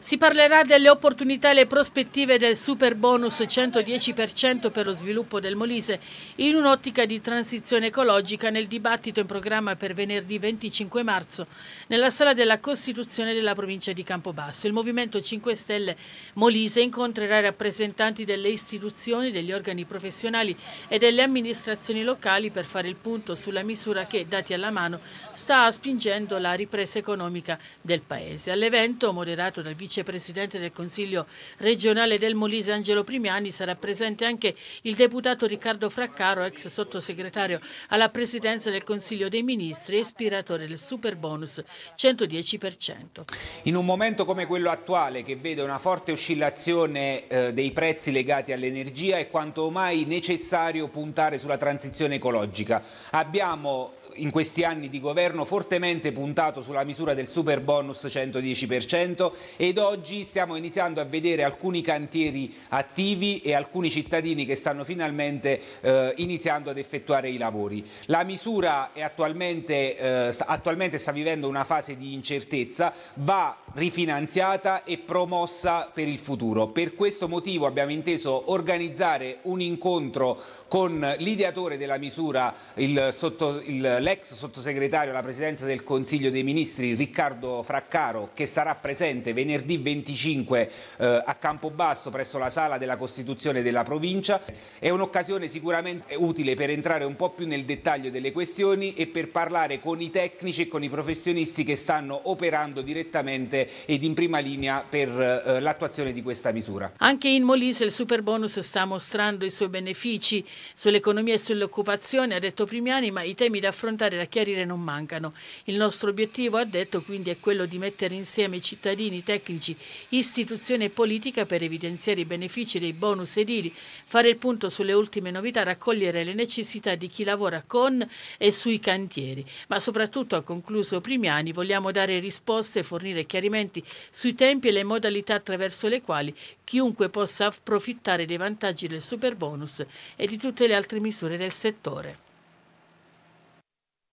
Si parlerà delle opportunità e le prospettive del super bonus 110% per lo sviluppo del Molise in un'ottica di transizione ecologica nel dibattito in programma per venerdì 25 marzo nella sala della Costituzione della provincia di Campobasso. Il Movimento 5 Stelle Molise incontrerà i rappresentanti delle istituzioni, degli organi professionali e delle amministrazioni locali per fare il punto sulla misura che, dati alla mano, sta spingendo la ripresa economica del Paese. All'evento, moderato dal Vice vicepresidente del Consiglio regionale del Molise Angelo Primiani, sarà presente anche il deputato Riccardo Fraccaro, ex sottosegretario alla presidenza del Consiglio dei Ministri, e ispiratore del super bonus 110%. In un momento come quello attuale che vede una forte oscillazione eh, dei prezzi legati all'energia è quanto mai necessario puntare sulla transizione ecologica. Abbiamo in questi anni di governo fortemente puntato sulla misura del super bonus 110% ed oggi stiamo iniziando a vedere alcuni cantieri attivi e alcuni cittadini che stanno finalmente eh, iniziando ad effettuare i lavori. La misura attualmente, eh, sta, attualmente sta vivendo una fase di incertezza, va rifinanziata e promossa per il futuro. Per questo motivo abbiamo inteso organizzare un incontro con l'ideatore della misura, il, sotto, il l'ex sottosegretario alla presidenza del Consiglio dei Ministri Riccardo Fraccaro che sarà presente venerdì 25 eh, a Campobasso presso la Sala della Costituzione della Provincia. È un'occasione sicuramente utile per entrare un po' più nel dettaglio delle questioni e per parlare con i tecnici e con i professionisti che stanno operando direttamente ed in prima linea per eh, l'attuazione di questa misura. Anche in Molise il superbonus sta mostrando i suoi benefici sull'economia e sull'occupazione, ha detto Primiani, ma i temi da affrontare affrontare e da chiarire non mancano. Il nostro obiettivo, ha detto, quindi è quello di mettere insieme cittadini, tecnici, istituzioni e politica per evidenziare i benefici dei bonus edili, fare il punto sulle ultime novità, raccogliere le necessità di chi lavora con e sui cantieri. Ma soprattutto, ha concluso Primiani, vogliamo dare risposte e fornire chiarimenti sui tempi e le modalità attraverso le quali chiunque possa approfittare dei vantaggi del super bonus e di tutte le altre misure del settore.